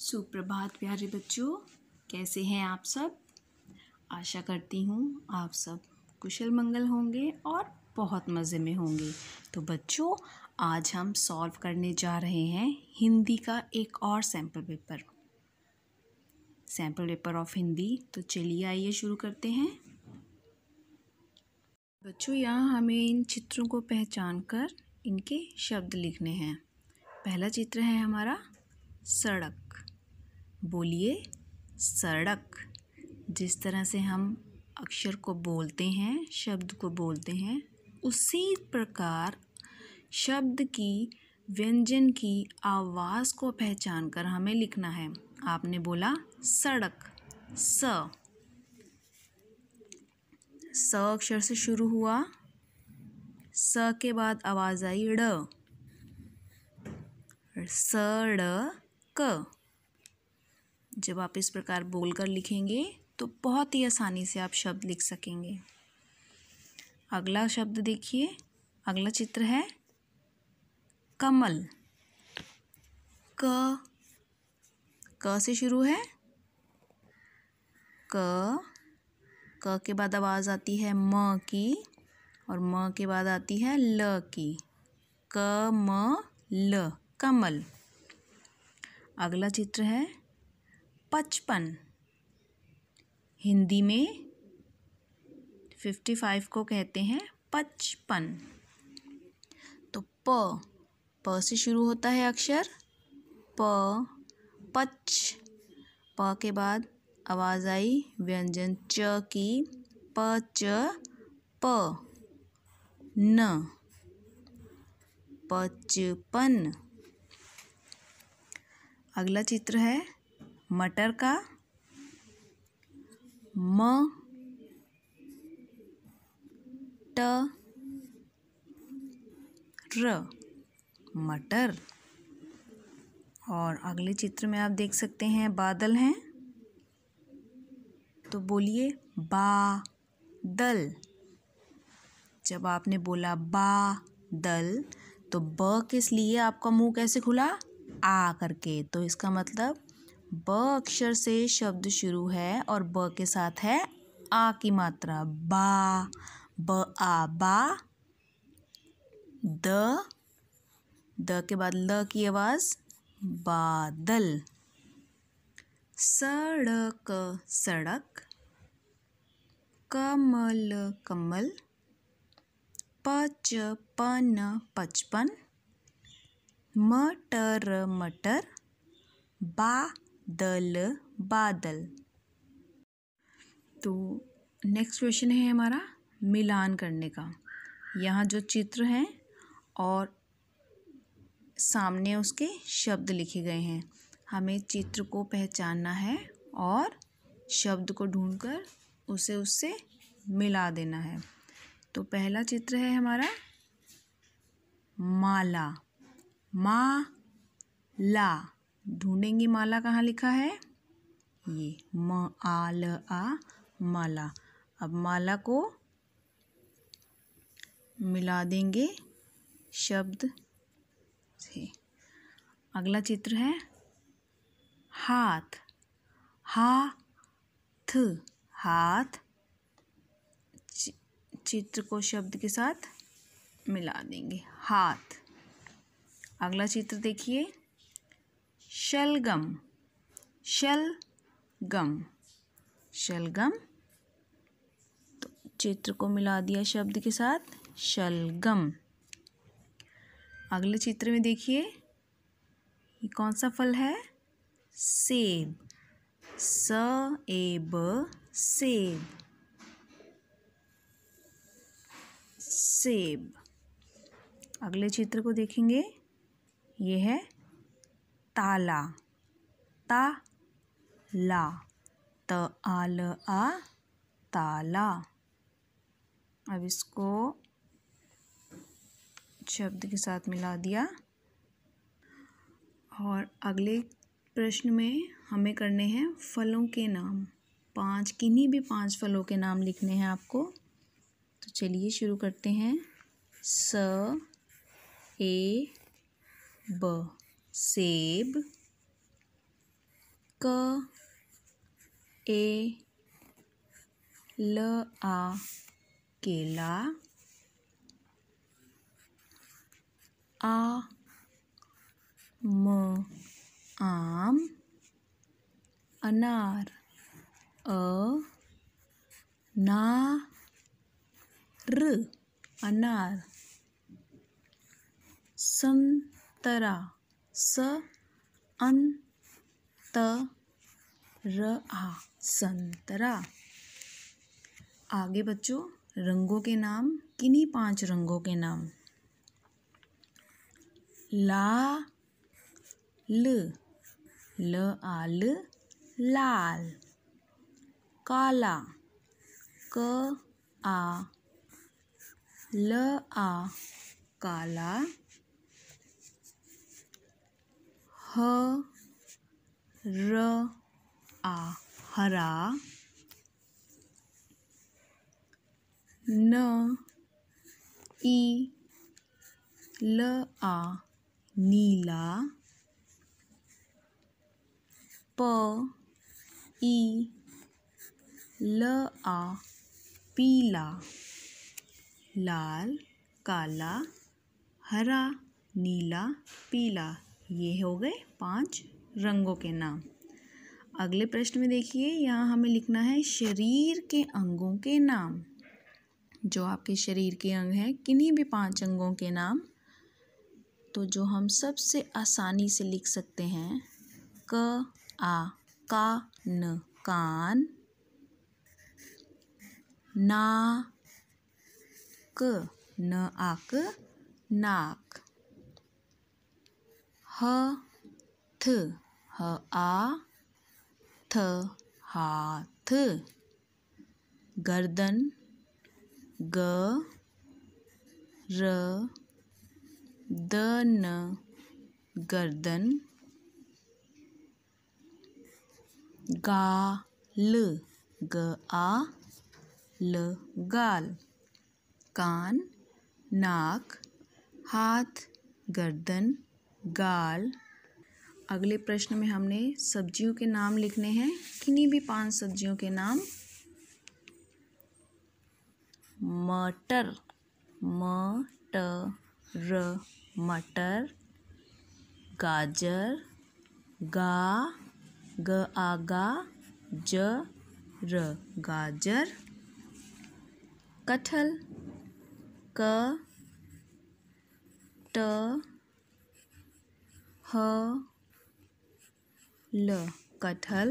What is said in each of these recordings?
सुप्रभात प्यारे बच्चों कैसे हैं आप सब आशा करती हूँ आप सब कुशल मंगल होंगे और बहुत मज़े में होंगे तो बच्चों आज हम सॉल्व करने जा रहे हैं हिंदी का एक और sample paper sample paper of Hindi तो चलिए आइए शुरू करते हैं बच्चों यहाँ हमें इन चित्रों को पहचान कर इनके शब्द लिखने हैं पहला चित्र है हमारा सड़क बोलिए सड़क जिस तरह से हम अक्षर को बोलते हैं शब्द को बोलते हैं उसी प्रकार शब्द की व्यंजन की आवाज़ को पहचान कर हमें लिखना है आपने बोला सड़क स स अक्षर से शुरू हुआ स के बाद आवाज़ आई ड स ड क जब आप इस प्रकार बोलकर लिखेंगे तो बहुत ही आसानी से आप शब्द लिख सकेंगे अगला शब्द देखिए अगला चित्र है कमल क क से शुरू है क क के बाद आवाज़ आती है म की और म के बाद आती है ल की क म ल कमल अगला चित्र है पचपन हिंदी में फिफ्टी फाइव को कहते हैं पचपन तो प प से शुरू होता है अक्षर प पच प के बाद आवाज़ आई व्यंजन च की प च प न पचपन अगला चित्र है मटर का म ट र मटर और अगले चित्र में आप देख सकते हैं बादल हैं तो बोलिए बा दल जब आपने बोला बा दल तो ब किस लिए आपका मुंह कैसे खुला आ करके तो इसका मतलब ब अक्षर से शब्द शुरू है और ब के साथ है आ की मात्रा बा ब आ बा द द के बाद ल की आवाज़ बादल सड़क सड़क कमल कमल पचपन पचपन मटर मटर बा दल बादल तो नेक्स्ट क्वेश्चन है हमारा मिलान करने का यहाँ जो चित्र है और सामने उसके शब्द लिखे गए हैं हमें चित्र को पहचानना है और शब्द को ढूंढकर उसे उससे मिला देना है तो पहला चित्र है हमारा माला मा ला ढूंढेंगे माला कहाँ लिखा है ये म आ ल आ माला अब माला को मिला देंगे शब्द से अगला चित्र है हाथ हाथ हाथ चित्र को शब्द के साथ मिला देंगे हाथ अगला चित्र देखिए शलगम शल गम शलगम तो चित्र को मिला दिया शब्द के साथ शलगम अगले चित्र में देखिए ये कौन सा फल है सेब स एब सेब सेब अगले चित्र को देखेंगे ये है ताला ता ला त आ ल आ ताला अब इसको शब्द के साथ मिला दिया और अगले प्रश्न में हमें करने हैं फलों के नाम पांच किन्हीं भी पांच फलों के नाम लिखने हैं आपको तो चलिए शुरू करते हैं स ए ब सेब क ए ल आ केला आ म आम अनार अ ना र अनार संतरा स त र आ संतरा आगे बच्चों रंगों के नाम किन्हीं पांच रंगों के नाम ला ल ल आल लाल काला क आ ल आ काला ह र आ हरा न इ ल आ नीला प ई ल आ पीला लाल काला हरा नीला पीला ये हो गए पांच रंगों के नाम अगले प्रश्न में देखिए यहाँ हमें लिखना है शरीर के अंगों के नाम जो आपके शरीर के अंग हैं किन्हीं भी पांच अंगों के नाम तो जो हम सबसे आसानी से लिख सकते हैं क आ का न कान नाक न आक नाक ह थ ह आ थ हाथ गर्दन ग र द न गर्दन गाल ग आ ल गाल कान नाक हाथ गर्दन गाल अगले प्रश्न में हमने सब्जियों के नाम लिखने हैं किन्हीं भी पांच सब्जियों के नाम मटर म ट र मटर गाजर गा ग आ गा ज र गाजर कटहल क ट ह ल कटहल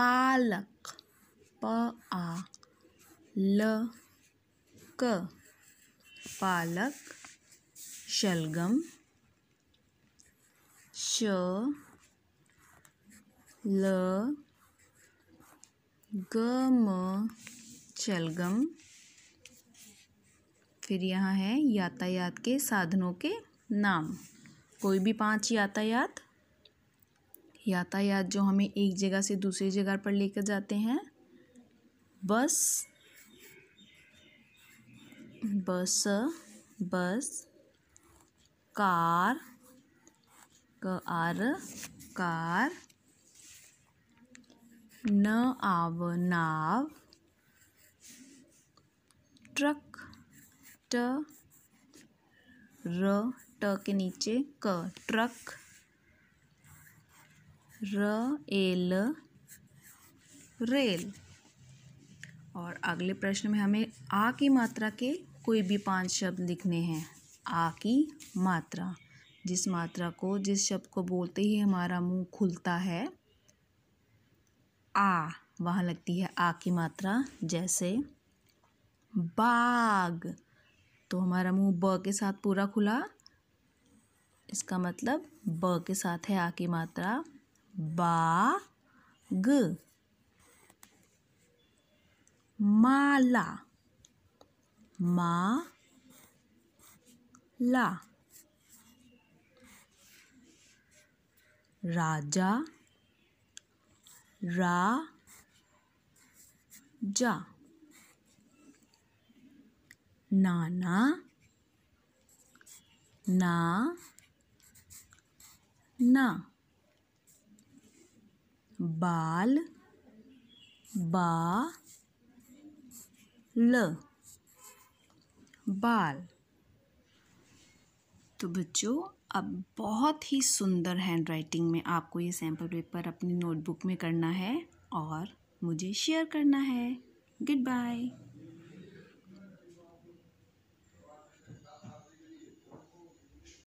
पालक प आ ल क पालक शलगम श ल ग म शलगम फिर यहाँ है यातायात के साधनों के नाम कोई भी पांच यातायात यातायात जो हमें एक जगह से दूसरी जगह पर लेकर जाते हैं बस बस बस कार कार कार न आव नाव ट्रक ट र ट के नीचे क ट्रक र एल रेल और अगले प्रश्न में हमें आ की मात्रा के कोई भी पांच शब्द लिखने हैं आ की मात्रा जिस मात्रा को जिस शब्द को बोलते ही हमारा मुंह खुलता है आ वहाँ लगती है आ की मात्रा जैसे बाग तो हमारा मुंह ब के साथ पूरा खुला इसका मतलब ब के साथ है आ की मात्रा ग माला मा ला राजा रा जा नाना ना ना बाल बा ल बाल तो बच्चों अब बहुत ही सुंदर हैंड राइटिंग में आपको ये सैम्पल पेपर अपनी नोटबुक में करना है और मुझे शेयर करना है गुड बाय